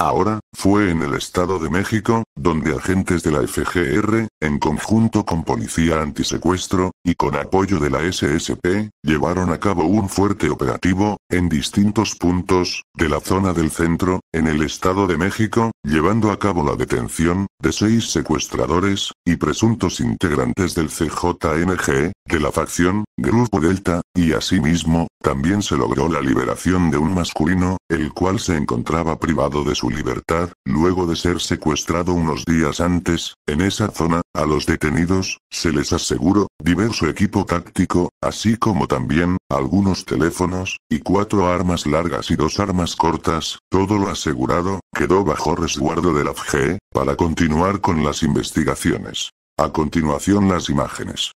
Ahora, fue en el Estado de México, donde agentes de la FGR, en conjunto con policía antisecuestro, y con apoyo de la SSP, llevaron a cabo un fuerte operativo, en distintos puntos, de la zona del centro, en el Estado de México, llevando a cabo la detención, de seis secuestradores, y presuntos integrantes del CJNG, de la facción, Grupo Delta, y asimismo, también se logró la liberación de un masculino, el cual se encontraba privado de su libertad, luego de ser secuestrado unos días antes, en esa zona, a los detenidos, se les aseguró, diversos su equipo táctico, así como también, algunos teléfonos, y cuatro armas largas y dos armas cortas, todo lo asegurado, quedó bajo resguardo del F.G. para continuar con las investigaciones. A continuación las imágenes.